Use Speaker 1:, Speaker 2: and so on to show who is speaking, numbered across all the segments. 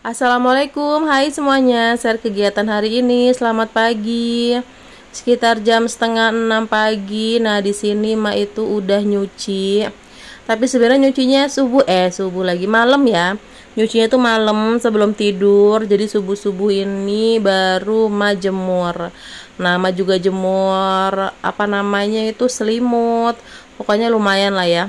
Speaker 1: Assalamualaikum, hai semuanya Share kegiatan hari ini, selamat pagi Sekitar jam setengah 6 pagi Nah di sini Ma itu udah nyuci Tapi sebenarnya nyucinya subuh, eh subuh lagi malam ya Nyucinya tuh malam sebelum tidur Jadi subuh-subuh ini baru Ma jemur Nah Ma juga jemur apa namanya itu selimut Pokoknya lumayan lah ya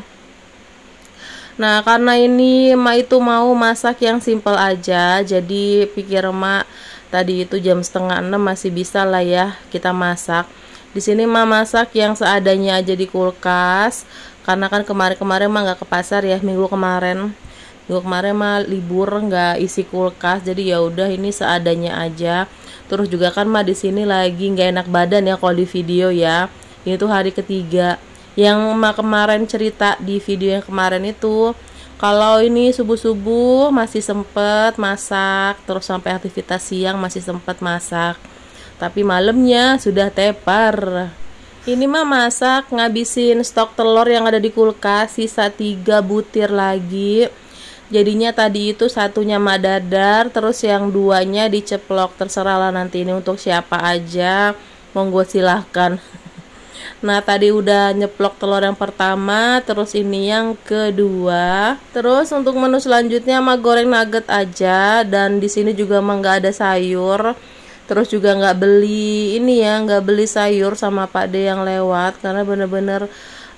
Speaker 1: Nah, karena ini emak itu mau masak yang simple aja, jadi pikir emak tadi itu jam setengah enam masih bisa lah ya kita masak. Di sini emak masak yang seadanya aja di kulkas, karena kan kemarin-kemarin emak nggak ke pasar ya minggu kemarin. Minggu kemarin mah libur nggak isi kulkas, jadi ya udah ini seadanya aja. Terus juga kan mah di sini lagi nggak enak badan ya kalau di video ya. Ini tuh hari ketiga yang kemarin cerita di video yang kemarin itu kalau ini subuh-subuh masih sempet masak terus sampai aktivitas siang masih sempet masak tapi malamnya sudah tepar ini mah masak ngabisin stok telur yang ada di kulkas sisa 3 butir lagi jadinya tadi itu satunya madadar terus yang duanya diceplok terserahlah nanti ini untuk siapa aja monggo silahkan nah tadi udah nyeplok telur yang pertama terus ini yang kedua terus untuk menu selanjutnya mah goreng nugget aja dan di sini juga emang nggak ada sayur terus juga nggak beli ini ya nggak beli sayur sama Pak D yang lewat karena bener-bener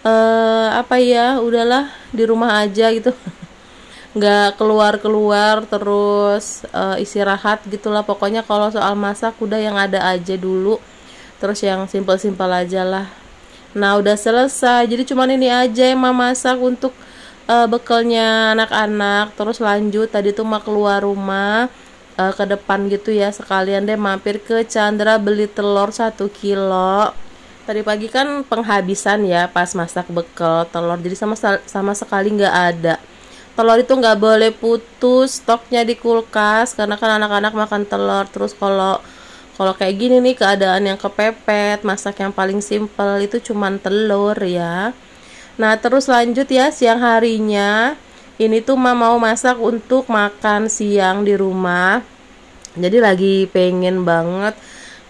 Speaker 1: uh, apa ya udahlah di rumah aja gitu nggak keluar-keluar terus uh, istirahat gitulah pokoknya kalau soal masak udah yang ada aja dulu terus yang simpel-simpel aja lah nah udah selesai jadi cuman ini aja yang mama masak untuk uh, bekalnya anak-anak terus lanjut tadi tuh mau keluar rumah uh, ke depan gitu ya sekalian deh mampir ke Chandra beli telur 1 kilo tadi pagi kan penghabisan ya pas masak bekal telur jadi sama sama sekali nggak ada telur itu nggak boleh putus stoknya di kulkas karena kan anak-anak makan telur terus kalau kalau kayak gini nih keadaan yang kepepet masak yang paling simple itu cuman telur ya nah terus lanjut ya siang harinya ini tuh mama mau masak untuk makan siang di rumah jadi lagi pengen banget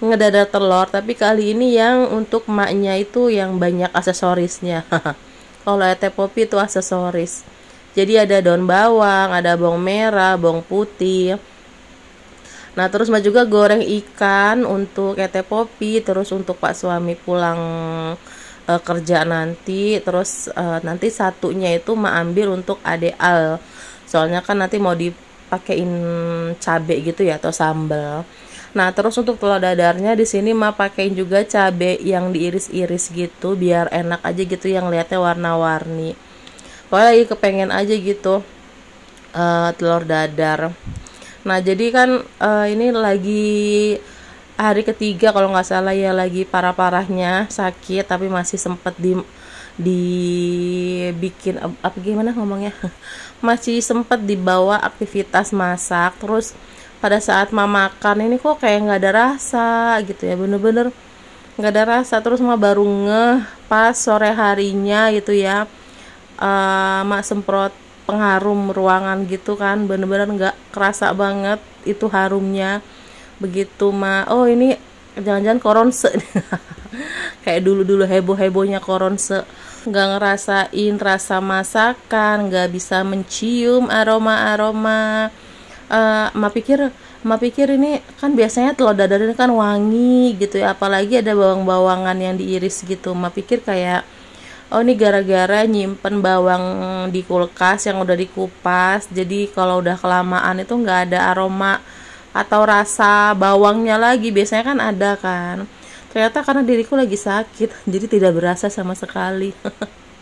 Speaker 1: ngedada telur tapi kali ini yang untuk maknya itu yang banyak aksesorisnya kalau ete popi itu aksesoris jadi ada daun bawang ada bawang merah bawang putih Nah terus Mbak juga goreng ikan untuk ete popi, terus untuk Pak suami pulang e, kerja nanti, terus e, nanti satunya itu ma ambil untuk al Soalnya kan nanti mau dipakein cabe gitu ya atau sambel Nah, terus untuk telur dadarnya di sini mah pakein juga cabe yang diiris-iris gitu biar enak aja gitu yang lihatnya warna-warni. Pokoknya lagi kepengen aja gitu uh, telur dadar. Nah jadi kan uh, ini lagi hari ketiga kalau nggak salah ya lagi parah-parahnya sakit tapi masih sempet di dibikin apa gimana ngomongnya masih sempat dibawa aktivitas masak terus pada saat mama makan ini kok kayak nggak ada rasa gitu ya bener-bener nggak -bener ada rasa terus mama baru ngeh pas sore harinya gitu ya uh, mak semprot pengharum ruangan gitu kan bener-bener nggak -bener kerasa banget itu harumnya begitu mah oh ini jangan-jangan koronse kayak dulu-dulu heboh-hebohnya koronse nggak ngerasain rasa masakan nggak bisa mencium aroma-aroma uh, ma pikir ma pikir ini kan biasanya telur dadar ini kan wangi gitu ya apalagi ada bawang-bawangan yang diiris gitu ma pikir kayak oh ini gara-gara nyimpen bawang di kulkas yang udah dikupas jadi kalau udah kelamaan itu nggak ada aroma atau rasa bawangnya lagi biasanya kan ada kan ternyata karena diriku lagi sakit jadi tidak berasa sama sekali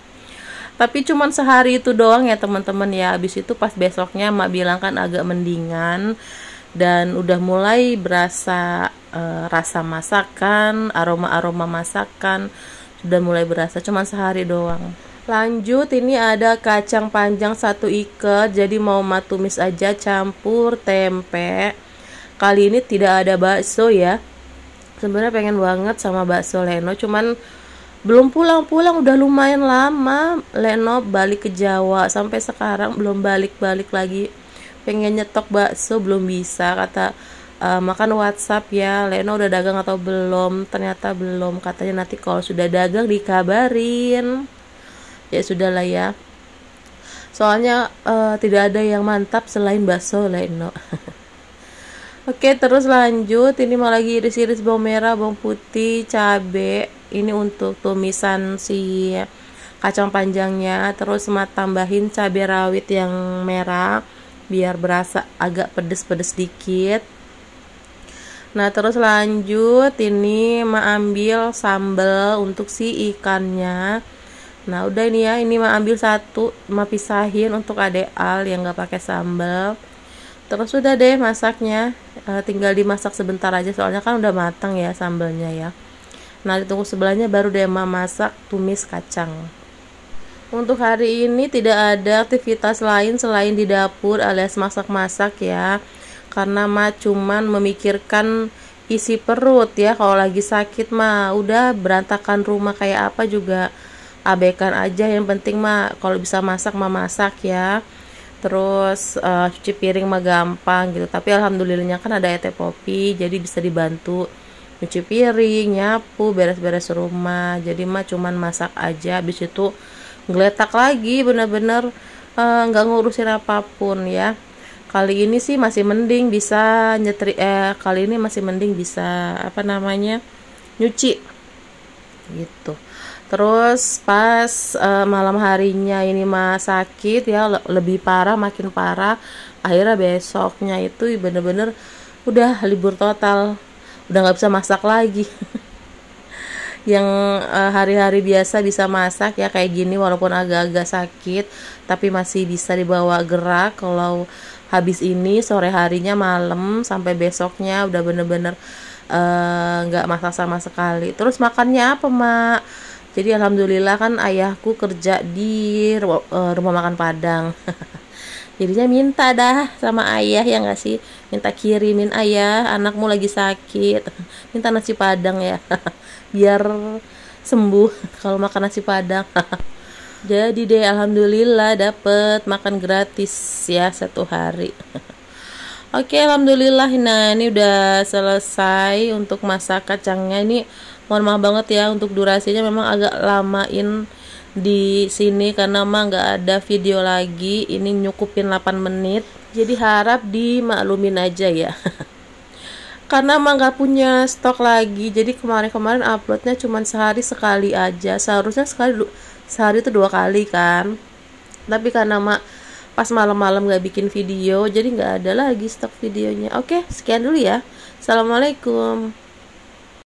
Speaker 1: tapi cuman sehari itu doang ya teman-teman ya abis itu pas besoknya mak bilang kan agak mendingan dan udah mulai berasa e, rasa masakan aroma aroma masakan sudah mulai berasa, cuman sehari doang. Lanjut, ini ada kacang panjang satu ikat, jadi mau matumis aja campur tempe. Kali ini tidak ada bakso ya. Sebenarnya pengen banget sama bakso Leno, cuman belum pulang-pulang udah lumayan lama Leno balik ke Jawa sampai sekarang belum balik-balik lagi pengen nyetok bakso belum bisa kata uh, makan WhatsApp ya Lena udah dagang atau belum ternyata belum katanya nanti kalau sudah dagang dikabarin ya sudahlah ya soalnya uh, tidak ada yang mantap selain bakso Leno Oke terus lanjut ini mau lagi iris-iris bawang merah, bawang putih, cabe ini untuk tumisan si kacang panjangnya terus mau tambahin cabai rawit yang merah biar berasa agak pedes-pedes dikit Nah, terus lanjut ini ma ambil sambal untuk si ikannya. Nah, udah ini ya, ini ma ambil satu, ma pisahin untuk adek al yang nggak pakai sambal. Terus sudah deh masaknya, e, tinggal dimasak sebentar aja soalnya kan udah matang ya sambalnya ya. Nah, ditunggu sebelahnya baru deh ma masak tumis kacang. Untuk hari ini tidak ada aktivitas lain selain di dapur alias masak-masak ya karena mah cuman memikirkan isi perut ya kalau lagi sakit mah udah berantakan rumah kayak apa juga abaikan aja yang penting mah kalau bisa masak mah masak ya terus uh, cuci piring mah gampang gitu tapi alhamdulillahnya kan ada ete popi jadi bisa dibantu cuci piring nyapu beres-beres rumah jadi mah cuman masak aja habis itu ngeletak lagi bener-bener eh, nggak -bener, uh, ngurusin apapun ya kali ini sih masih mending bisa nyetri eh kali ini masih mending bisa apa namanya nyuci gitu terus pas uh, malam harinya ini mah sakit ya le lebih parah makin parah akhirnya besoknya itu bener-bener udah libur total udah nggak bisa masak lagi yang eh, hari-hari uh, biasa bisa masak ya kayak gini walaupun agak-agak sakit tapi masih bisa dibawa gerak kalau habis ini sore harinya malam sampai besoknya udah bener-bener eh, nggak -bener, uh, masak sama sekali terus makannya apa mak jadi alhamdulillah kan ayahku kerja di rumah, eh, uh, rumah makan Padang jadinya minta dah sama ayah yang nggak sih minta kirimin ayah anakmu lagi sakit minta nasi padang ya biar sembuh kalau makan nasi padang jadi deh alhamdulillah dapet makan gratis ya satu hari oke alhamdulillah nah ini udah selesai untuk masak kacangnya ini mohon maaf banget ya untuk durasinya memang agak lamain di sini karena mah nggak ada video lagi ini nyukupin 8 menit jadi harap dimaklumin aja ya karena emang nggak punya stok lagi jadi kemarin-kemarin uploadnya cuma sehari sekali aja seharusnya sekali dulu sehari itu dua kali kan tapi karena mak pas malam-malam gak bikin video jadi nggak ada lagi stok videonya oke sekian dulu ya assalamualaikum